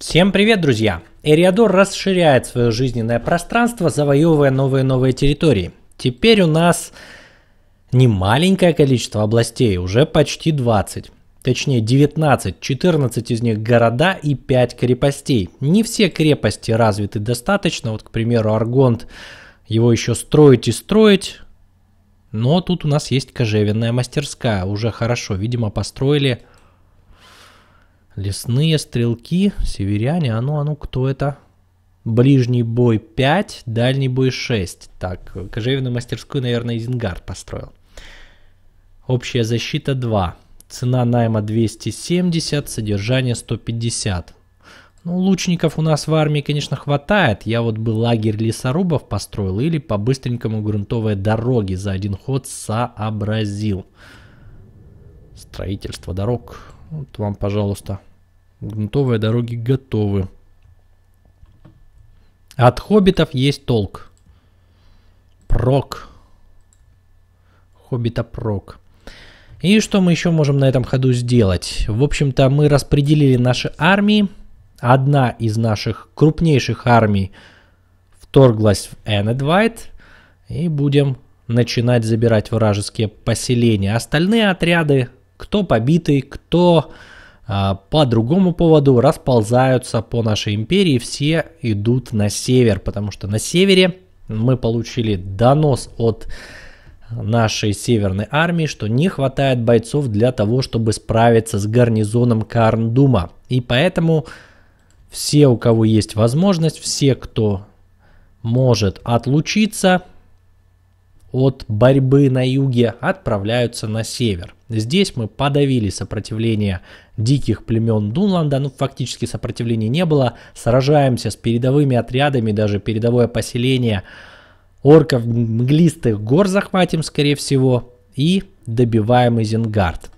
Всем привет, друзья! Эриадор расширяет свое жизненное пространство, завоевывая новые-новые территории. Теперь у нас не маленькое количество областей, уже почти 20. Точнее 19, 14 из них города и 5 крепостей. Не все крепости развиты достаточно, вот к примеру Аргонт, его еще строить и строить, но тут у нас есть кожевенная мастерская, уже хорошо, видимо построили Лесные стрелки, северяне, а ну, а ну, кто это? Ближний бой 5, дальний бой 6. Так, кожевенную мастерскую, наверное, Изенгард построил. Общая защита 2. Цена найма 270, содержание 150. Ну, лучников у нас в армии, конечно, хватает. Я вот бы лагерь лесорубов построил или по-быстренькому грунтовые дороги за один ход сообразил. Строительство дорог. Вот вам, пожалуйста. грунтовые дороги готовы. От хоббитов есть толк. Прок. Хоббита прок. И что мы еще можем на этом ходу сделать? В общем-то, мы распределили наши армии. Одна из наших крупнейших армий вторглась в Эннедвайт. И будем начинать забирать вражеские поселения. Остальные отряды кто побитый, кто а, по другому поводу расползаются по нашей империи, все идут на север, потому что на севере мы получили донос от нашей северной армии, что не хватает бойцов для того, чтобы справиться с гарнизоном Карндума. И поэтому все, у кого есть возможность, все, кто может отлучиться, от борьбы на юге отправляются на север. Здесь мы подавили сопротивление диких племен Дунланда, ну фактически сопротивления не было, сражаемся с передовыми отрядами, даже передовое поселение орков мглистых гор захватим, скорее всего, и добиваем Изенгард.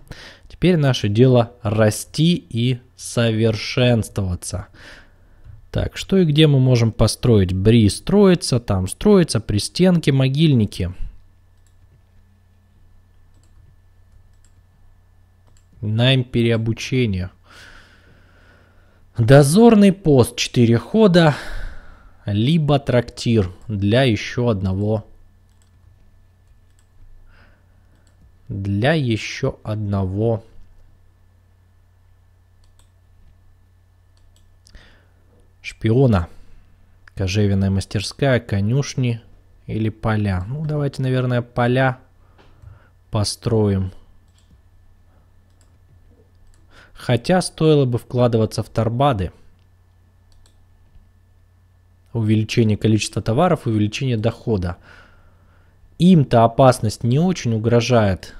Теперь наше дело расти и совершенствоваться. Так, что и где мы можем построить? Бри строится, там строится, при стенке могильники – на переобучение. Дозорный пост 4 хода, либо трактир для еще одного для еще одного шпиона. Кожевенная мастерская, конюшни или поля. Ну, давайте, наверное, поля построим. Хотя стоило бы вкладываться в торбады. Увеличение количества товаров, увеличение дохода. Им-то опасность не очень угрожает.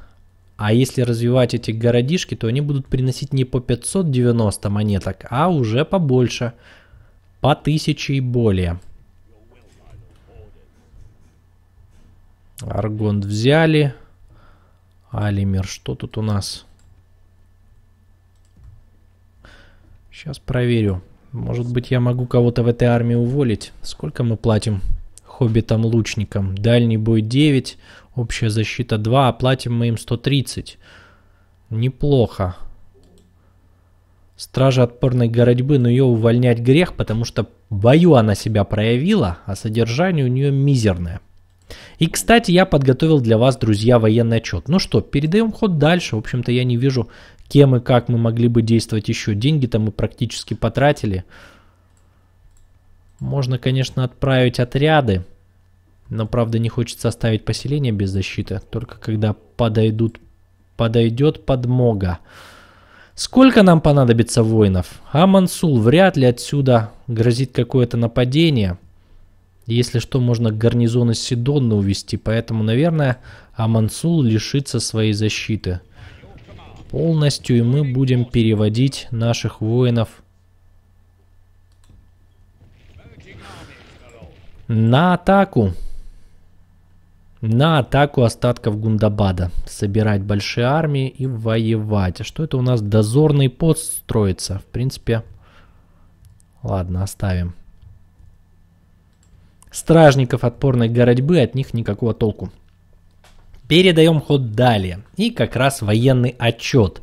А если развивать эти городишки, то они будут приносить не по 590 монеток, а уже побольше. По 1000 и более. Аргонт взяли. Алимер, что тут у нас? Сейчас проверю. Может быть, я могу кого-то в этой армии уволить? Сколько мы платим хоббитам-лучникам? Дальний бой 9, общая защита 2, а платим мы им 130. Неплохо. Стража отпорной городьбы, но ее увольнять грех, потому что бою она себя проявила, а содержание у нее мизерное. И, кстати, я подготовил для вас, друзья, военный отчет. Ну что, передаем ход дальше. В общем-то, я не вижу, кем и как мы могли бы действовать еще. Деньги-то мы практически потратили. Можно, конечно, отправить отряды. Но, правда, не хочется оставить поселение без защиты. Только когда подойдут, подойдет подмога. Сколько нам понадобится воинов? А Мансул вряд ли отсюда грозит какое-то нападение. Если что, можно гарнизон из Сидонна увести, поэтому, наверное, Амансул лишится своей защиты. Полностью и мы будем переводить наших воинов на атаку. На атаку остатков Гундабада. Собирать большие армии и воевать. А что это у нас? Дозорный пост строится. В принципе, ладно, оставим стражников отпорной городьбы, от них никакого толку. Передаем ход далее. И как раз военный отчет.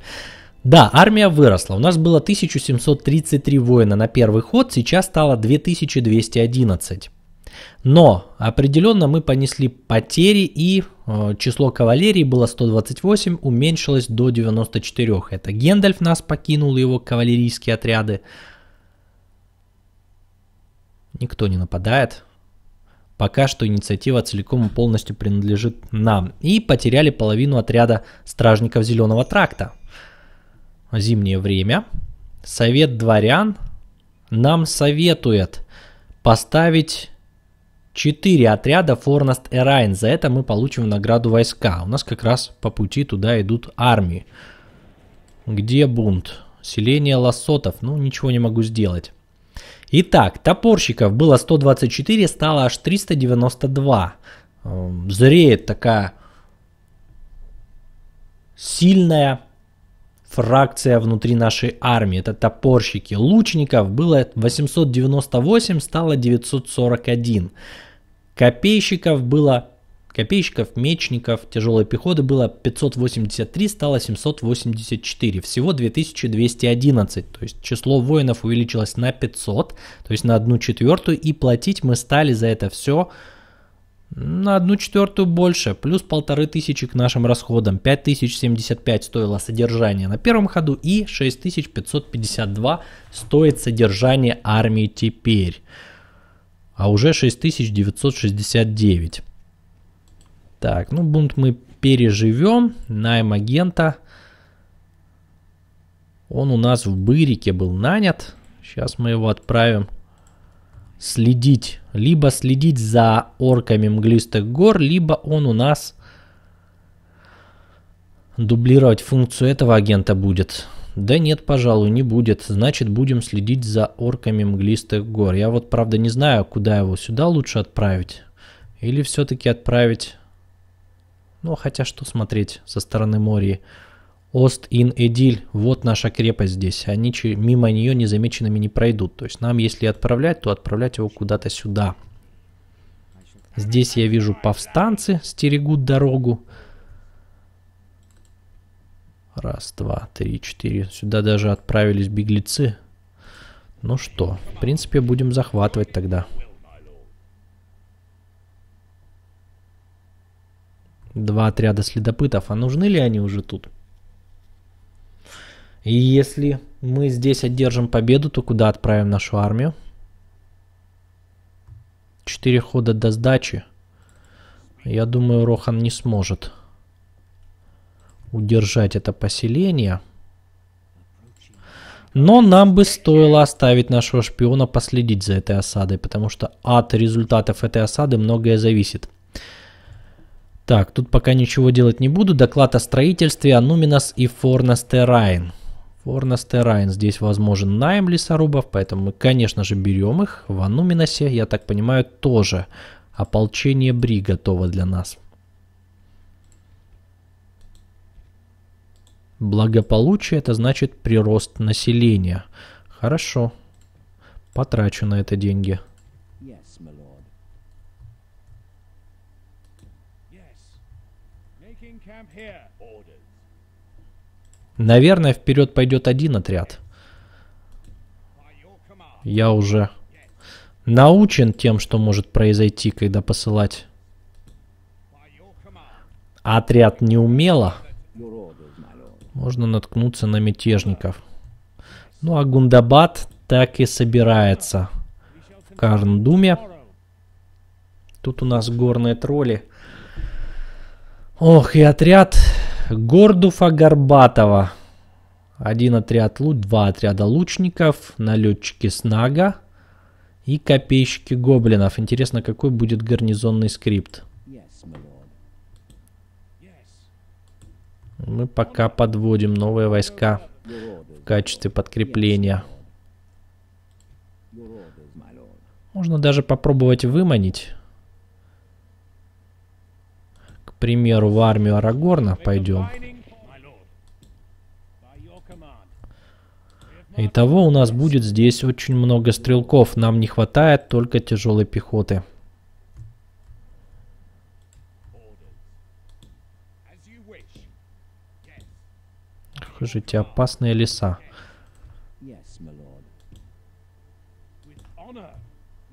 Да, армия выросла. У нас было 1733 воина на первый ход, сейчас стало 2211. Но определенно мы понесли потери и э, число кавалерий было 128, уменьшилось до 94. Это Гендальф нас покинул, его кавалерийские отряды. Никто не нападает. Пока что инициатива целиком и полностью принадлежит нам. И потеряли половину отряда стражников Зеленого тракта. Зимнее время. Совет дворян нам советует поставить 4 отряда Форнаст Эрайн. За это мы получим награду войска. У нас как раз по пути туда идут армии. Где бунт? Селение лосотов. Ну, ничего не могу сделать. Итак, топорщиков было 124, стало аж 392. Эм, зреет такая сильная фракция внутри нашей армии. Это топорщики. Лучников было 898, стало 941. Копейщиков было Копейщиков, мечников, тяжелой пехоты было 583, стало 784, всего 2211, то есть число воинов увеличилось на 500, то есть на одну четвертую, и платить мы стали за это все на одну четвертую больше, плюс полторы тысячи к нашим расходам, 5075 стоило содержание на первом ходу и 6552 стоит содержание армии теперь, а уже 6969. Так, ну бунт мы переживем. Найм агента. Он у нас в Бырике был нанят. Сейчас мы его отправим следить. Либо следить за орками мглистых гор, либо он у нас дублировать функцию этого агента будет. Да нет, пожалуй, не будет. Значит, будем следить за орками мглистых гор. Я вот, правда, не знаю, куда его сюда лучше отправить. Или все-таки отправить ну, а хотя что смотреть со стороны моря? Ост-Ин-Эдиль, вот наша крепость здесь. Они мимо нее незамеченными не пройдут. То есть нам, если отправлять, то отправлять его куда-то сюда. Здесь я вижу повстанцы стерегут дорогу. Раз, два, три, четыре. Сюда даже отправились беглецы. Ну что, в принципе, будем захватывать тогда. Два отряда следопытов. А нужны ли они уже тут? И если мы здесь одержим победу, то куда отправим нашу армию? Четыре хода до сдачи. Я думаю, Рохан не сможет удержать это поселение. Но нам бы стоило оставить нашего шпиона последить за этой осадой, потому что от результатов этой осады многое зависит. Так, тут пока ничего делать не буду. Доклад о строительстве Ануминас и Форнастерайн. Форнастерайн. Здесь возможен найм лесорубов, поэтому мы, конечно же, берем их. В Ануминасе, я так понимаю, тоже ополчение Бри готово для нас. Благополучие – это значит прирост населения. Хорошо. Потрачу на это деньги. Наверное, вперед пойдет один отряд. Я уже научен тем, что может произойти, когда посылать отряд неумело. Можно наткнуться на мятежников. Ну а Гундабад так и собирается в Карндуме. Тут у нас горные тролли. Ох, и отряд Гордуфа Горбатова. Один отряд, два отряда лучников, налетчики Снага и копейщики гоблинов. Интересно, какой будет гарнизонный скрипт. Мы пока подводим новые войска в качестве подкрепления. Можно даже попробовать выманить примеру, в армию Арагорна пойдем. Итого у нас будет здесь очень много стрелков. Нам не хватает только тяжелой пехоты. Скажите, опасные леса.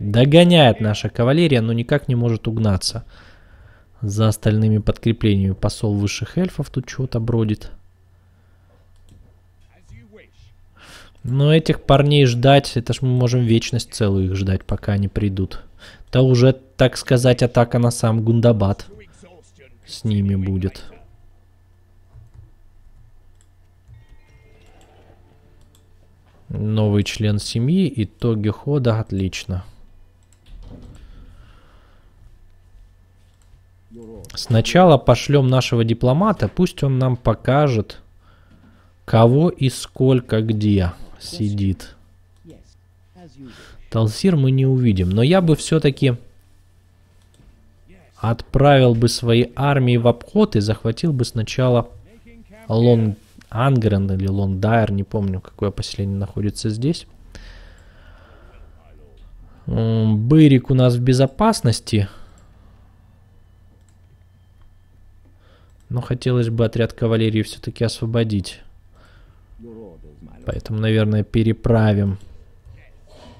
Догоняет наша кавалерия, но никак не может угнаться. За остальными подкреплениями посол высших эльфов тут чего-то бродит. Но этих парней ждать, это ж мы можем вечность целую их ждать, пока они придут. Да уже, так сказать, атака на сам Гундабад с ними будет. Новый член семьи, итоги хода, отлично. Сначала пошлем нашего дипломата, пусть он нам покажет, кого и сколько где сидит. Талсир мы не увидим, но я бы все-таки отправил бы свои армии в обход и захватил бы сначала Лон Ангрен или Лондайр, не помню, какое поселение находится здесь. Бырик у нас в безопасности. Но хотелось бы отряд кавалерии все-таки освободить. Поэтому, наверное, переправим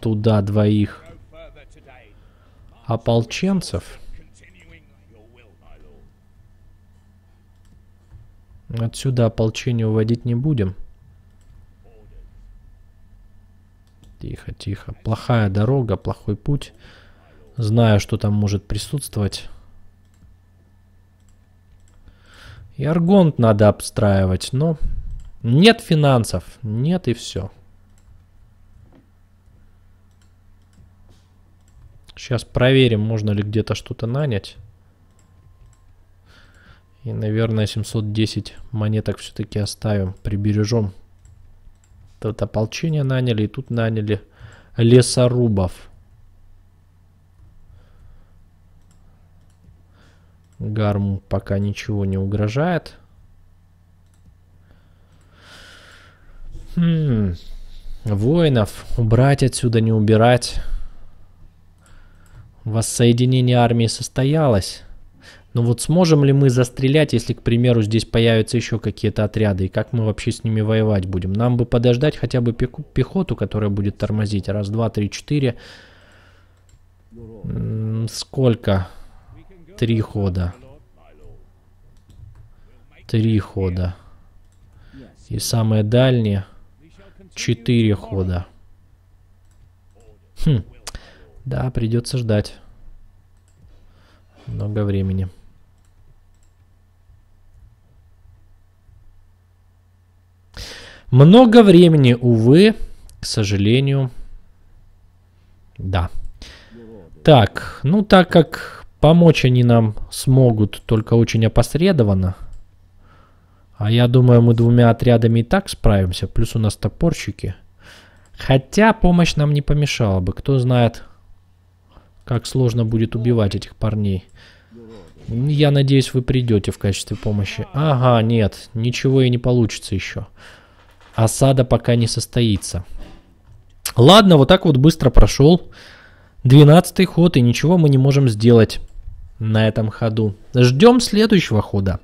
туда двоих ополченцев. Отсюда ополчение уводить не будем. Тихо, тихо. Плохая дорога, плохой путь. Знаю, что там может присутствовать. И аргонт надо обстраивать, но нет финансов, нет и все. Сейчас проверим, можно ли где-то что-то нанять. И, наверное, 710 монеток все-таки оставим, прибережем. Тут ополчение наняли, и тут наняли лесорубов. Гарму пока ничего не угрожает. Хм. Воинов убрать отсюда, не убирать. Воссоединение армии состоялось. Но ну вот сможем ли мы застрелять, если, к примеру, здесь появятся еще какие-то отряды, и как мы вообще с ними воевать будем? Нам бы подождать хотя бы пехоту, которая будет тормозить. Раз, два, три, четыре. Сколько? Три хода. Три хода. И самое дальнее четыре хода. Хм. Да, придется ждать. Много времени. Много времени, увы, к сожалению. Да. Так, ну так как Помочь они нам смогут только очень опосредованно. А я думаю, мы двумя отрядами и так справимся, плюс у нас топорщики. Хотя помощь нам не помешала бы. Кто знает, как сложно будет убивать этих парней. Я надеюсь, вы придете в качестве помощи. Ага, нет, ничего и не получится еще. Осада пока не состоится. Ладно, вот так вот быстро прошел. Двенадцатый ход, и ничего мы не можем сделать на этом ходу. Ждем следующего хода.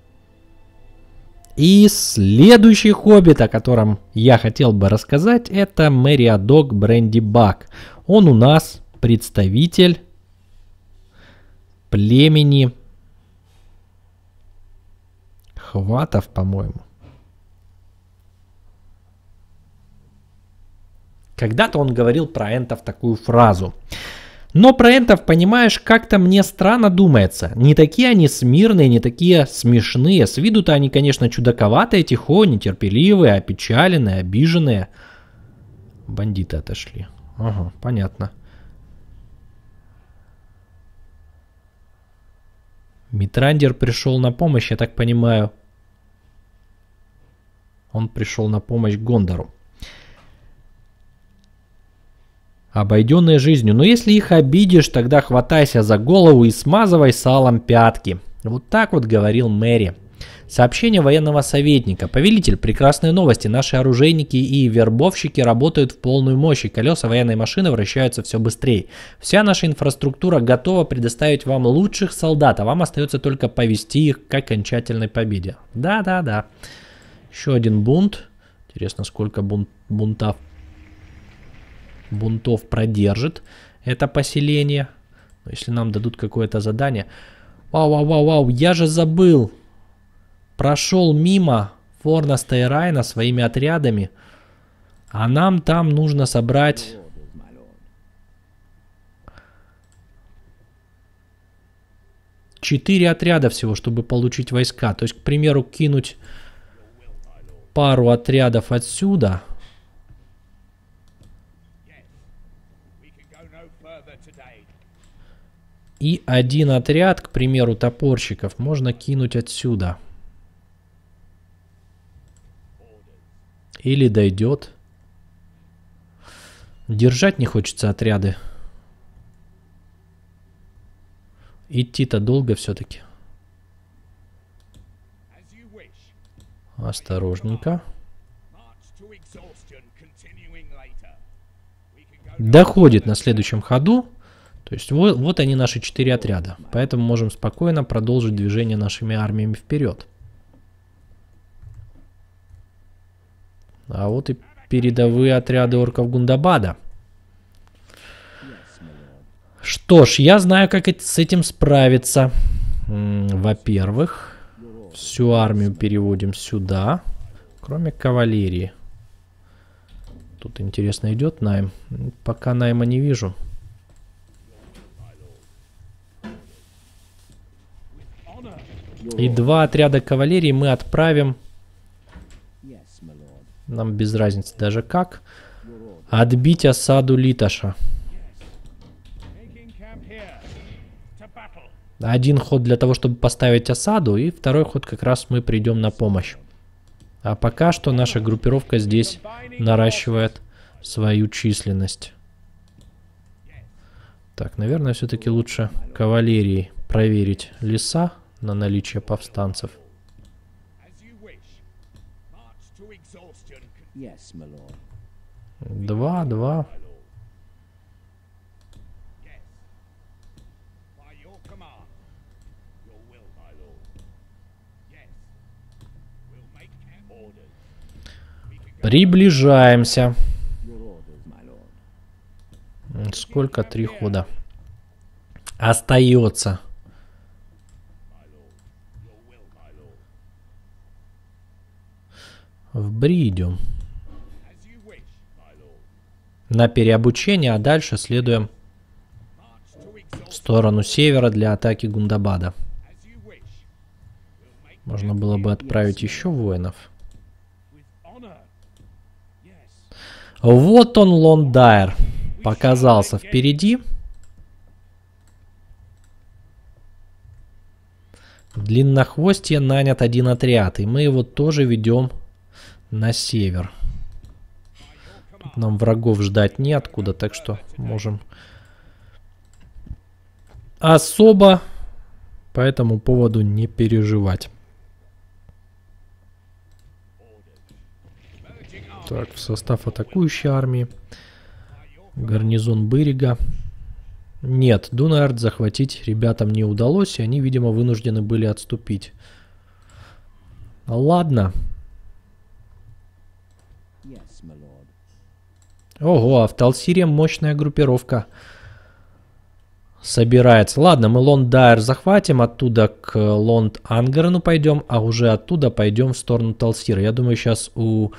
И следующий хоббит, о котором я хотел бы рассказать, это Мэриадок Бренди Бак. Он у нас представитель племени хватов, по-моему. Когда-то он говорил про энтов такую фразу. Но про энтов, понимаешь, как-то мне странно думается. Не такие они смирные, не такие смешные. С виду-то они, конечно, чудаковатые, тихо, нетерпеливые, опечаленные, обиженные. Бандиты отошли. Ага, понятно. Митрандер пришел на помощь, я так понимаю. Он пришел на помощь Гондору. обойденные жизнью. Но если их обидишь, тогда хватайся за голову и смазывай салом пятки. Вот так вот говорил Мэри. Сообщение военного советника. Повелитель, прекрасные новости. Наши оружейники и вербовщики работают в полную мощь, и колеса военной машины вращаются все быстрее. Вся наша инфраструктура готова предоставить вам лучших солдат, а вам остается только повести их к окончательной победе. Да-да-да. Еще один бунт. Интересно, сколько бун бунтов бунтов продержит это поселение. Если нам дадут какое-то задание. Вау, вау, вау, вау, я же забыл. Прошел мимо Форнаста и своими отрядами. А нам там нужно собрать... Четыре отряда всего, чтобы получить войска. То есть, к примеру, кинуть пару отрядов отсюда. И один отряд, к примеру, топорщиков, можно кинуть отсюда. Или дойдет. Держать не хочется отряды. Идти-то долго все-таки. Осторожненько. Доходит на следующем ходу. То есть вот, вот они наши четыре отряда, поэтому можем спокойно продолжить движение нашими армиями вперед. А вот и передовые отряды орков Гундабада. Что ж, я знаю, как с этим справиться. Во-первых, всю армию переводим сюда, кроме кавалерии. Тут интересно идет найм. Пока найма не вижу. И два отряда кавалерии мы отправим. Нам без разницы даже как. Отбить осаду Литоша. Один ход для того, чтобы поставить осаду, и второй ход как раз мы придем на помощь. А пока что наша группировка здесь наращивает свою численность. Так, наверное, все-таки лучше кавалерии проверить леса на наличие повстанцев. Два, два. Приближаемся. Сколько? Три хода. Остается. в Бридиум. На переобучение, а дальше следуем в сторону севера для атаки Гундабада. Можно было бы отправить еще воинов. Вот он, Лондайр. Показался впереди. Длиннохвостье нанят один отряд, и мы его тоже ведем на север. Тут нам врагов ждать неоткуда, так что можем особо по этому поводу не переживать. Так, в состав атакующей армии. Гарнизон Бырига. Нет, Дунард захватить ребятам не удалось, и они, видимо, вынуждены были отступить. Ладно, Ого, а в Талсире мощная группировка собирается. Ладно, мы Лондайр захватим, оттуда к Лонд Ангерну пойдем, а уже оттуда пойдем в сторону Талсира. Я думаю, сейчас у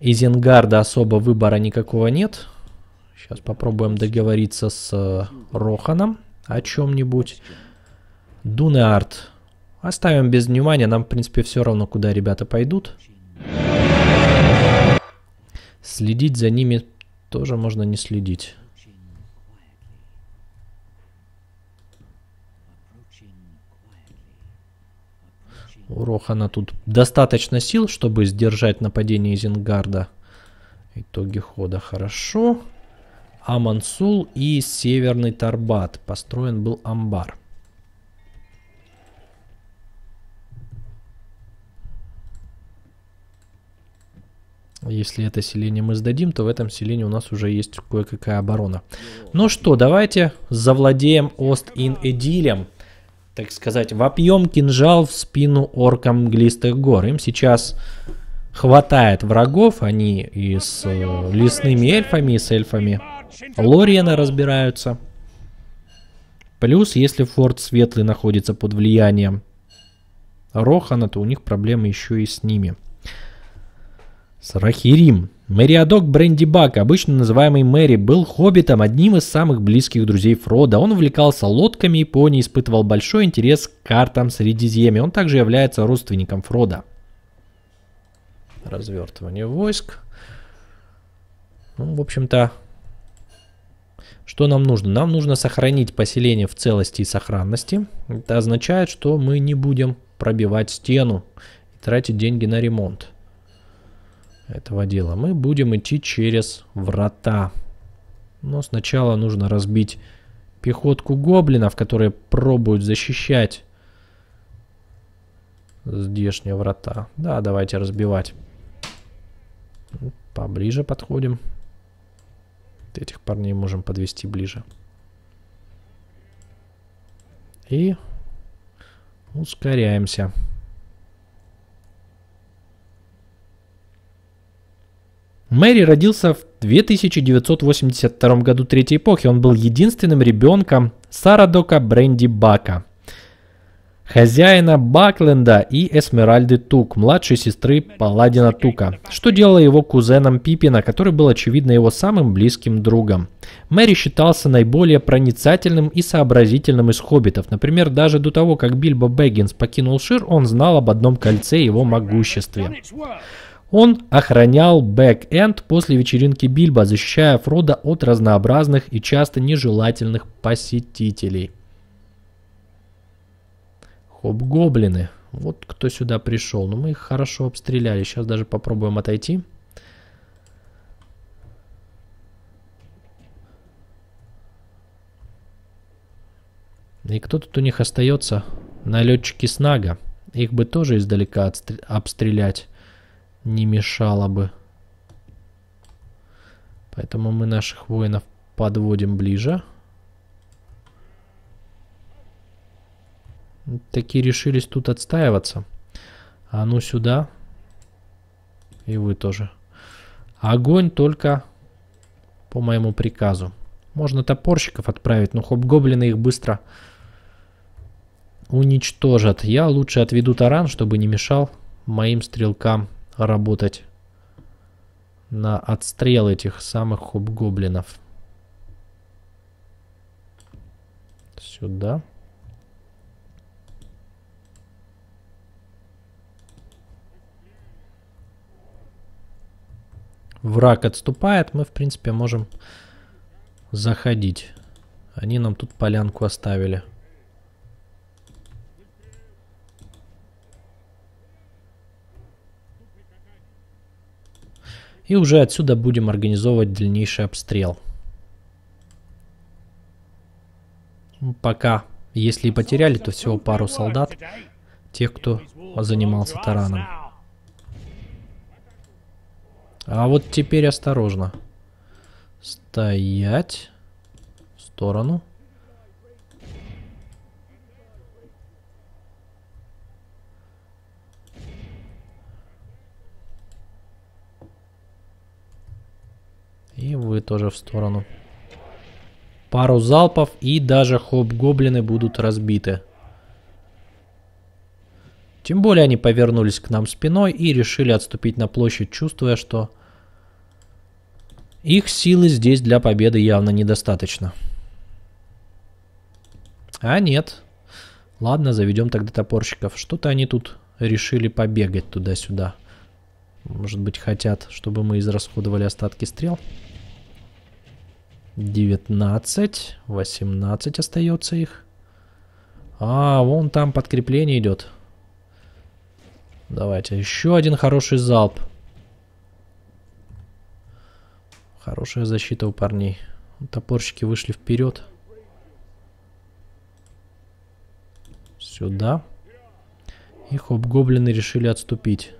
Изенгарда особо выбора никакого нет. Сейчас попробуем договориться с э, Роханом о чем-нибудь. Дунеарт. Оставим без внимания, нам, в принципе, все равно, куда ребята пойдут. Следить за ними тоже можно не следить. У Рохана тут достаточно сил, чтобы сдержать нападение Зингарда. Итоги хода хорошо. Амансул и Северный Тарбат. Построен был амбар. Если это селение мы сдадим, то в этом селении у нас уже есть кое-какая оборона. Ну что, давайте завладеем Ост-Ин-Эдилем. Так сказать, вопьем кинжал в спину оркам глистых гор. Им сейчас хватает врагов, они и с э, лесными эльфами, и с эльфами Лориена разбираются. Плюс, если форт Светлый находится под влиянием Рохана, то у них проблемы еще и с ними. Срахирим. Мэриадок Бренди Бак, обычно называемый Мэри, был хоббитом, одним из самых близких друзей Фрода. Он увлекался лодками и пони, испытывал большой интерес к картам Средиземья. Он также является родственником Фрода. Развертывание войск. Ну, в общем-то, что нам нужно? Нам нужно сохранить поселение в целости и сохранности. Это означает, что мы не будем пробивать стену и тратить деньги на ремонт этого дела. Мы будем идти через врата. Но сначала нужно разбить пехотку гоблинов, которые пробуют защищать здешние врата. Да, давайте разбивать. Поближе подходим. Этих парней можем подвести ближе. И ускоряемся. Мэри родился в 2982 году Третьей Эпохи. Он был единственным ребенком Сарадока Бренди Бака, хозяина Бакленда и Эсмеральды Тук, младшей сестры Паладина Тука, что делало его кузеном Пипина, который был, очевидно, его самым близким другом. Мэри считался наиболее проницательным и сообразительным из хоббитов. Например, даже до того, как Бильбо Бэггинс покинул Шир, он знал об одном кольце его могуществе. Он охранял бэк-энд после вечеринки Бильбо, защищая Фрода от разнообразных и часто нежелательных посетителей. Хоб-гоблины. Вот кто сюда пришел. Но ну, мы их хорошо обстреляли. Сейчас даже попробуем отойти. И кто тут у них остается? Налетчики Снага. Их бы тоже издалека обстрелять не мешало бы. Поэтому мы наших воинов подводим ближе. Такие решились тут отстаиваться. А ну сюда. И вы тоже. Огонь только по моему приказу. Можно топорщиков отправить, но хоп-гоблины их быстро уничтожат. Я лучше отведу таран, чтобы не мешал моим стрелкам работать на отстрел этих самых хоб-гоблинов. Сюда. Враг отступает, мы, в принципе, можем заходить. Они нам тут полянку оставили. И уже отсюда будем организовывать дальнейший обстрел. Ну, пока, если и потеряли, то всего пару солдат, тех, кто занимался тараном. А вот теперь осторожно. Стоять. В сторону. И вы тоже в сторону. Пару залпов и даже хоп-гоблины будут разбиты. Тем более они повернулись к нам спиной и решили отступить на площадь, чувствуя, что их силы здесь для победы явно недостаточно. А нет. Ладно, заведем тогда топорщиков. Что-то они тут решили побегать туда-сюда. Может быть, хотят, чтобы мы израсходовали остатки стрел. 19, 18 остается их. А, вон там подкрепление идет. Давайте, еще один хороший залп. Хорошая защита у парней. Топорщики вышли вперед. Сюда. И хоп-гоблины решили отступить.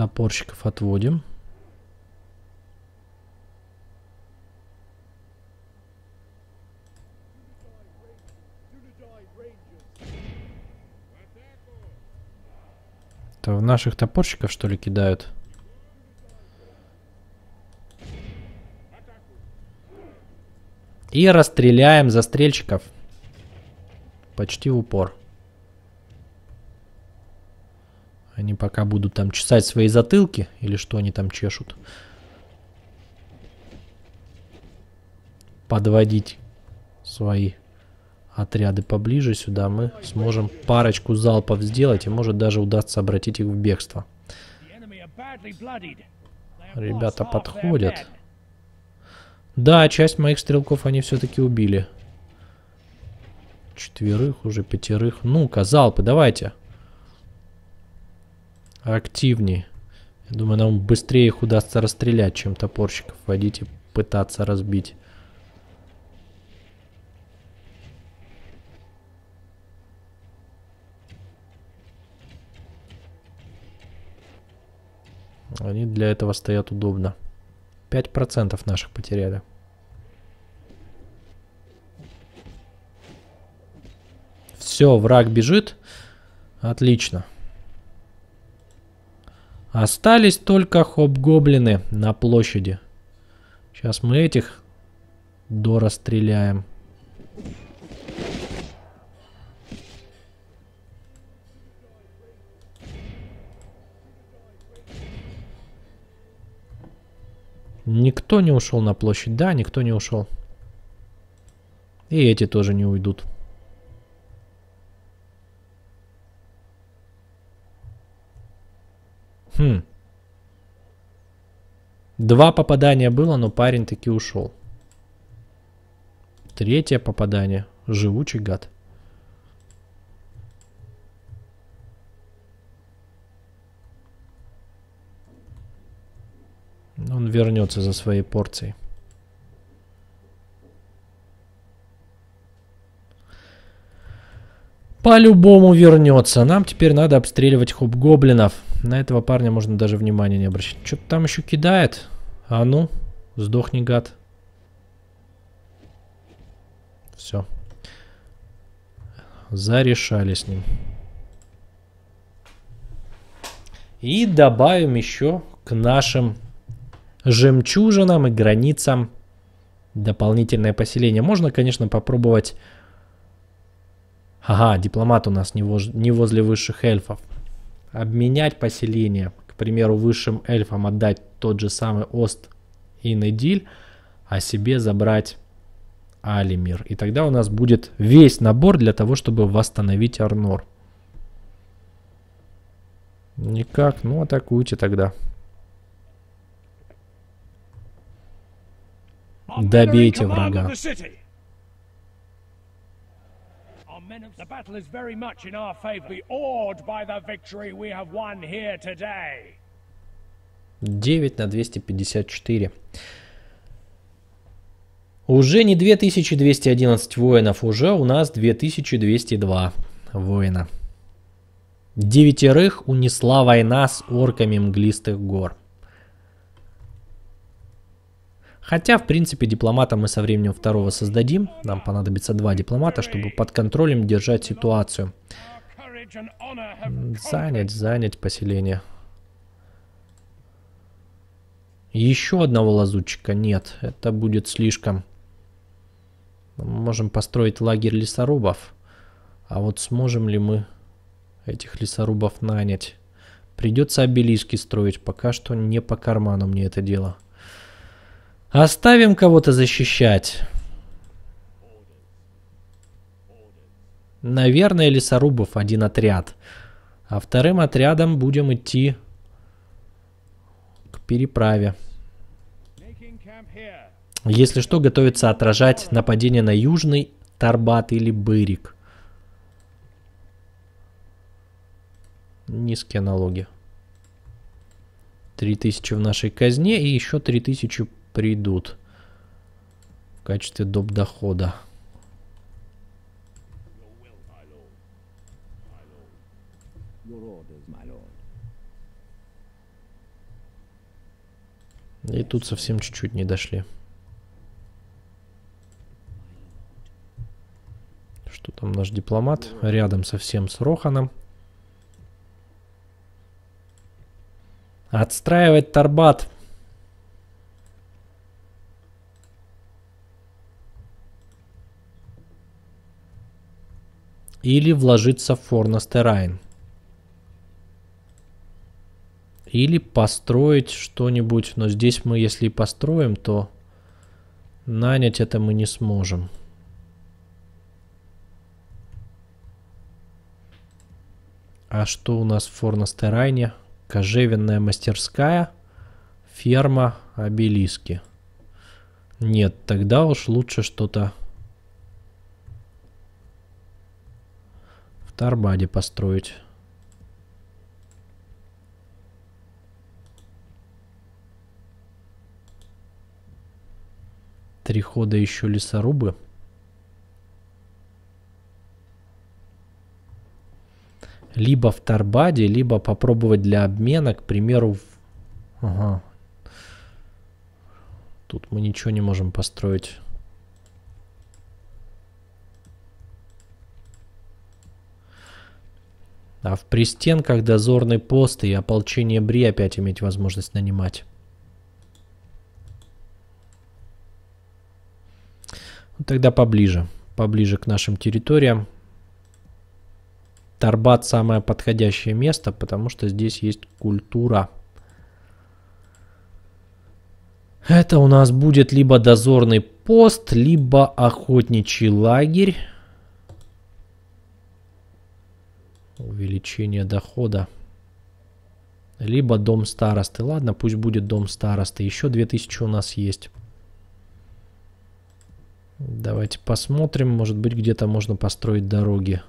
Топорщиков отводим. Это в наших топорщиков, что ли, кидают? И расстреляем застрельщиков. Почти в упор. Они пока будут там чесать свои затылки, или что они там чешут. Подводить свои отряды поближе сюда, мы сможем парочку залпов сделать, и может даже удастся обратить их в бегство. Ребята подходят. Да, часть моих стрелков они все-таки убили. Четверых, уже пятерых. Ну-ка, залпы, давайте активнее. Я думаю, нам быстрее их удастся расстрелять, чем топорщиков водить и пытаться разбить. Они для этого стоят удобно. 5% наших потеряли. Все, враг бежит. Отлично. Остались только хоб-гоблины на площади. Сейчас мы этих дорастреляем. Никто не ушел на площадь, да, никто не ушел. И эти тоже не уйдут. Хм. Два попадания было, но парень таки ушел. Третье попадание. Живучий гад. Он вернется за своей порцией. По-любому вернется. Нам теперь надо обстреливать хоб гоблинов. На этого парня можно даже внимания не обращать. Что-то там еще кидает. А ну, сдохни, гад. Все. Зарешали с ним. И добавим еще к нашим жемчужинам и границам дополнительное поселение. Можно, конечно, попробовать... Ага, дипломат у нас не, воз... не возле высших эльфов обменять поселение, к примеру, высшим эльфам отдать тот же самый Ост и Недиль, а себе забрать Алимир. И тогда у нас будет весь набор для того, чтобы восстановить Арнор. Никак, ну атакуйте тогда. Добейте врага. The battle is very much in our favor. Be awed by the victory we have won here today. 9 на 254. Уже не 2211 воинов, уже у нас 2202 воина. Девятерых унесла война с орками мглистых гор. Хотя, в принципе, дипломата мы со временем второго создадим. Нам понадобится два дипломата, чтобы под контролем держать ситуацию. Занять, занять поселение. Еще одного лазутчика нет. Это будет слишком. Мы можем построить лагерь лесорубов. А вот сможем ли мы этих лесорубов нанять? Придется обелиски строить. Пока что не по карману мне это дело. Оставим кого-то защищать. Наверное, лесорубов один отряд. А вторым отрядом будем идти к переправе. Если что, готовится отражать нападение на Южный Тарбат или Бырик. Низкие налоги. 3000 в нашей казне и еще 3000 придут в качестве доп. дохода. И тут совсем чуть-чуть не дошли. Что там наш дипломат? Рядом совсем с Роханом. Отстраивать Тарбат. Или вложиться в Форнастерайн. Или построить что-нибудь. Но здесь мы, если построим, то нанять это мы не сможем. А что у нас в Форнастерайне? Кожевенная мастерская, ферма, обелиски. Нет, тогда уж лучше что-то Тарбади построить. Три хода еще лесорубы. Либо в Тарбаде, либо попробовать для обмена, к примеру, в... Ага. Тут мы ничего не можем построить. А в пристенках дозорный пост и ополчение Бри опять иметь возможность нанимать. Ну, тогда поближе. Поближе к нашим территориям. Тарбат самое подходящее место, потому что здесь есть культура. Это у нас будет либо дозорный пост, либо охотничий лагерь. увеличение дохода. Либо дом старосты. Ладно, пусть будет дом старосты. Еще 2000 у нас есть. Давайте посмотрим. Может быть, где-то можно построить дороги.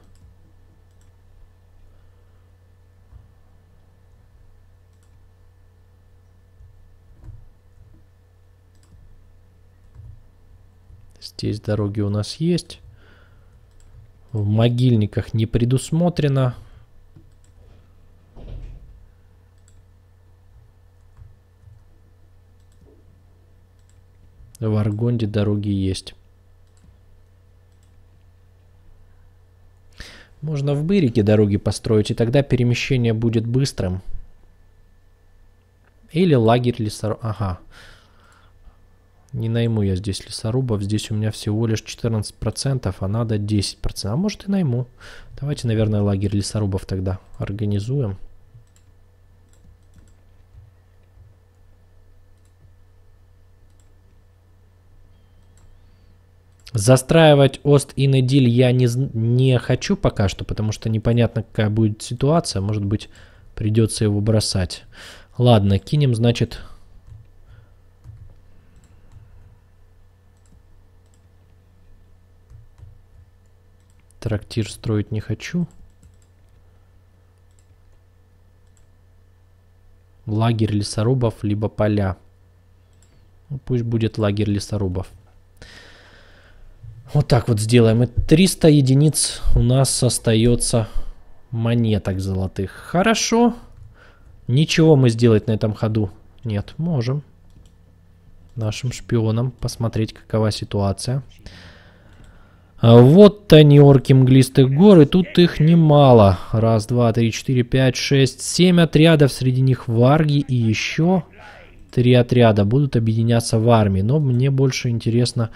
Здесь дороги у нас есть в могильниках не предусмотрено. В Аргонде дороги есть. Можно в Бырике дороги построить, и тогда перемещение будет быстрым. Или лагерь лесорубов. Ага. Не найму я здесь лесорубов, здесь у меня всего лишь 14%, а надо 10%. А может и найму. Давайте, наверное, лагерь лесорубов тогда организуем. Застраивать ост и недиль я не, не хочу пока что, потому что непонятно, какая будет ситуация. Может быть, придется его бросать. Ладно, кинем, значит, Трактир строить не хочу. Лагерь лесорубов, либо поля. Ну, пусть будет лагерь лесорубов. Вот так вот сделаем. И 300 единиц у нас остается монеток золотых. Хорошо. Ничего мы сделать на этом ходу. Нет, можем. Нашим шпионам посмотреть, какова ситуация. Ситуация. А Вот-то не орки мглистых гор, и тут их немало. Раз, два, три, четыре, пять, шесть, семь отрядов, среди них варги и еще три отряда будут объединяться в армии. Но мне больше интересно,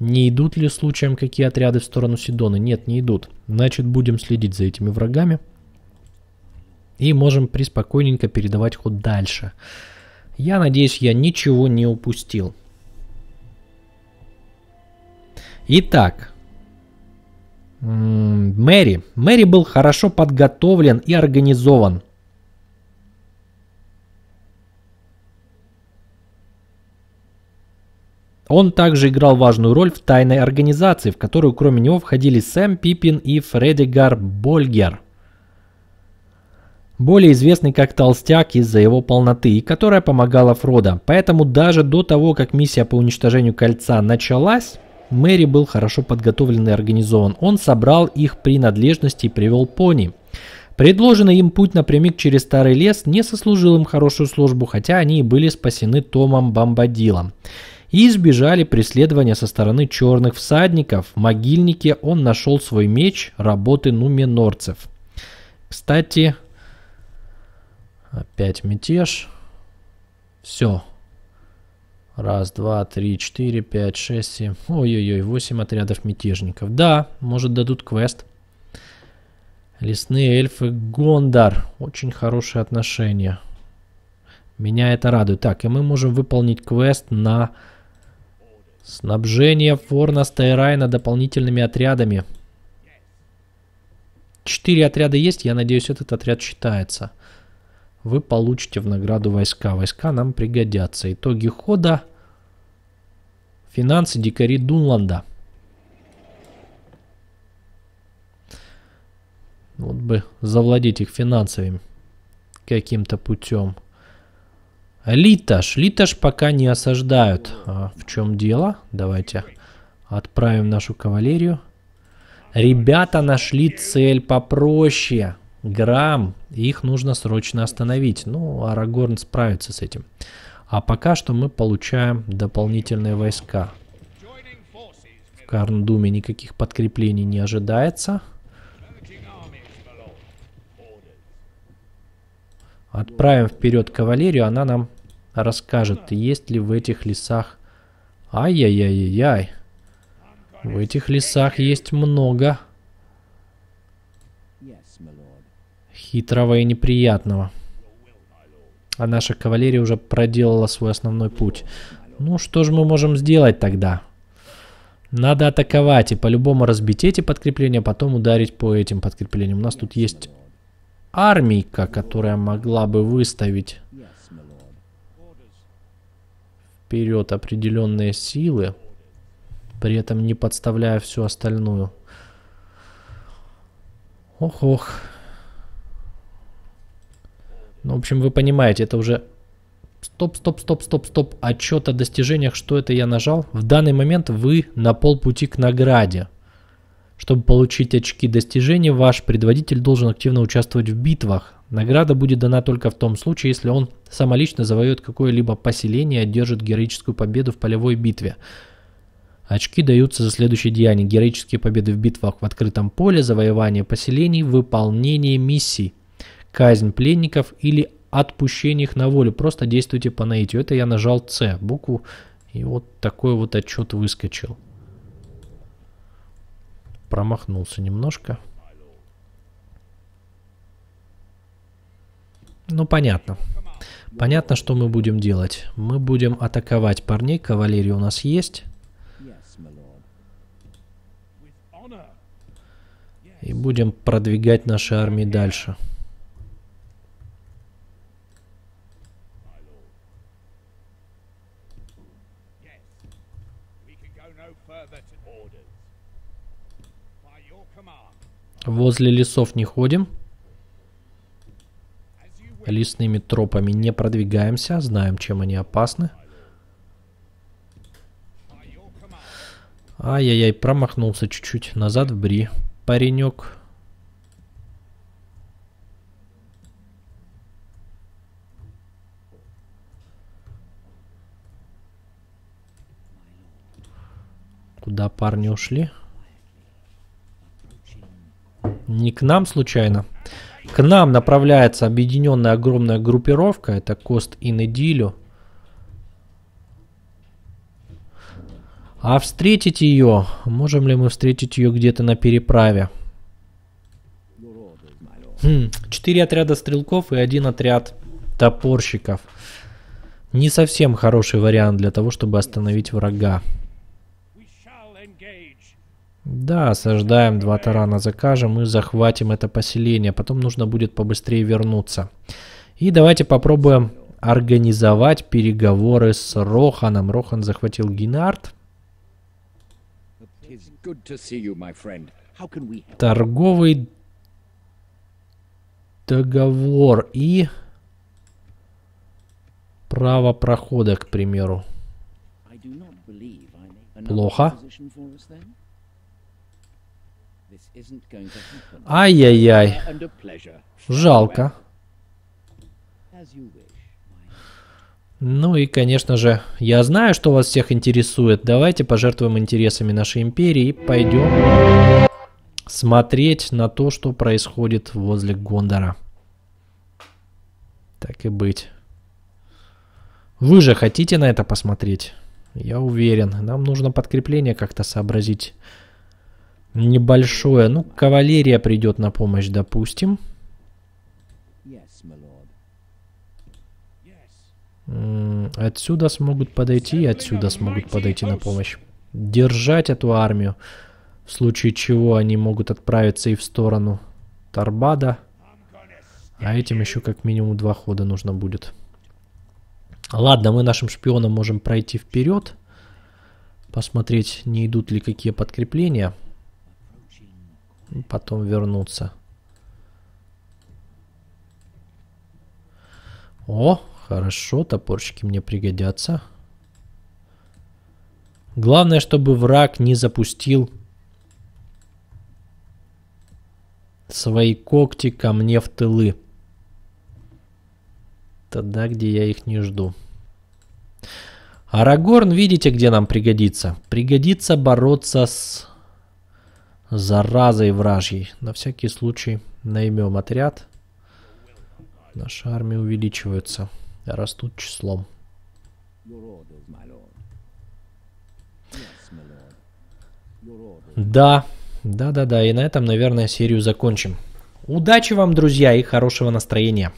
не идут ли случаем какие отряды в сторону Сидона. Нет, не идут. Значит, будем следить за этими врагами. И можем приспокойненько передавать ход дальше. Я надеюсь, я ничего не упустил. Итак, Мэри. Мэри был хорошо подготовлен и организован. Он также играл важную роль в тайной организации, в которую кроме него входили Сэм Пиппин и Фредигар Больгер, более известный как Толстяк из-за его полноты, и которая помогала Фродо. Поэтому даже до того, как миссия по уничтожению кольца началась, Мэри был хорошо подготовлен и организован. Он собрал их принадлежности и привел пони. Предложенный им путь напрямик через старый лес не сослужил им хорошую службу, хотя они и были спасены Томом Бомбадилом. И избежали преследования со стороны черных всадников. В могильнике он нашел свой меч работы нуменорцев. Кстати, опять мятеж. Все, Раз, два, три, четыре, пять, шесть, семь. Ой-ой-ой, восемь отрядов мятежников. Да, может дадут квест. Лесные эльфы Гондар. Очень хорошие отношения. Меня это радует. Так, и мы можем выполнить квест на снабжение Форна Стайрайна дополнительными отрядами. Четыре отряда есть, я надеюсь, этот отряд считается вы получите в награду войска. Войска нам пригодятся. Итоги хода. Финансы дикари Дунланда. Вот бы завладеть их финансовым каким-то путем. Литаж. Литаж пока не осаждают. А в чем дело? Давайте отправим нашу кавалерию. Ребята нашли цель попроще грамм, их нужно срочно остановить. Ну, Арагорн справится с этим. А пока что мы получаем дополнительные войска. В Карндуме никаких подкреплений не ожидается. Отправим вперед кавалерию, она нам расскажет, есть ли в этих лесах... Ай-яй-яй-яй-яй. В этих лесах есть много хитрого и неприятного. А наша кавалерия уже проделала свой основной путь. Ну что же мы можем сделать тогда? Надо атаковать и по-любому разбить эти подкрепления, а потом ударить по этим подкреплениям. У нас тут есть армейка, которая могла бы выставить вперед определенные силы, при этом не подставляя всю остальную. Ох-ох. Ну, в общем, вы понимаете, это уже... Стоп, стоп, стоп, стоп, стоп. Отчет о достижениях, что это я нажал. В данный момент вы на полпути к награде. Чтобы получить очки достижений, ваш предводитель должен активно участвовать в битвах. Награда будет дана только в том случае, если он самолично завоюет какое-либо поселение и одержит героическую победу в полевой битве. Очки даются за следующие деяния. Героические победы в битвах в открытом поле, завоевание поселений, выполнение миссий – казнь пленников или отпущение их на волю. Просто действуйте по наитию. Это я нажал С, букву, и вот такой вот отчет выскочил. Промахнулся немножко. Ну, понятно. Понятно, что мы будем делать. Мы будем атаковать парней. Кавалерия у нас есть. И будем продвигать наши армии дальше. Дальше. Возле лесов не ходим. Лесными тропами не продвигаемся. Знаем, чем они опасны. Ай-яй-яй, промахнулся чуть-чуть. Назад в бри. Паренек. Куда парни ушли? не к нам случайно. К нам направляется объединенная огромная группировка. Это Кост и Недилю. А встретить ее, можем ли мы встретить ее где-то на переправе? Хм, четыре отряда стрелков и один отряд топорщиков. Не совсем хороший вариант для того, чтобы остановить врага. Да, осаждаем, два тарана закажем и захватим это поселение. Потом нужно будет побыстрее вернуться. И давайте попробуем организовать переговоры с Роханом. Рохан захватил Гинард. Торговый договор и право прохода, к примеру. Плохо. Ай-яй-яй. Uh, Жалко. Ну и, конечно же, я знаю, что вас всех интересует. Давайте пожертвуем интересами нашей империи и пойдем смотреть на то, что происходит возле Гондора. Так и быть. Вы же хотите на это посмотреть? Я уверен. Нам нужно подкрепление как-то сообразить небольшое. Ну, кавалерия придет на помощь, допустим. Отсюда смогут подойти и отсюда смогут подойти на помощь. Держать эту армию, в случае чего они могут отправиться и в сторону Тарбада. А этим еще как минимум два хода нужно будет. Ладно, мы нашим шпионам можем пройти вперед, посмотреть, не идут ли какие подкрепления потом вернуться. О, хорошо, топорчики мне пригодятся. Главное, чтобы враг не запустил свои когти ко мне в тылы. Тогда, где я их не жду. Арагорн, видите, где нам пригодится? Пригодится бороться с заразой вражьей. На всякий случай наймем отряд. Наши армии увеличиваются, растут числом. Да, да, да, да. И на этом, наверное, серию закончим. Удачи вам, друзья, и хорошего настроения.